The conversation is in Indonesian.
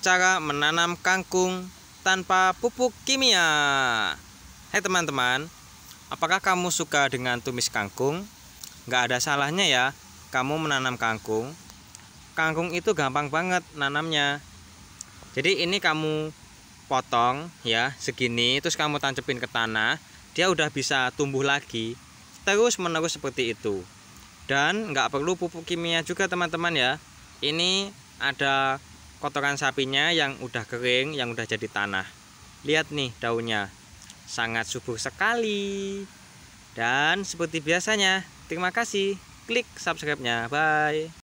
cara menanam kangkung tanpa pupuk kimia. Hai teman-teman, apakah kamu suka dengan tumis kangkung? Nggak ada salahnya ya, kamu menanam kangkung. Kangkung itu gampang banget nanamnya. Jadi ini kamu potong ya segini, terus kamu tancepin ke tanah, dia udah bisa tumbuh lagi. Terus menerus seperti itu. Dan nggak perlu pupuk kimia juga teman-teman ya. Ini ada kotoran sapinya yang udah kering, yang udah jadi tanah. Lihat nih daunnya, sangat subur sekali. Dan seperti biasanya, terima kasih. Klik subscribe-nya. Bye.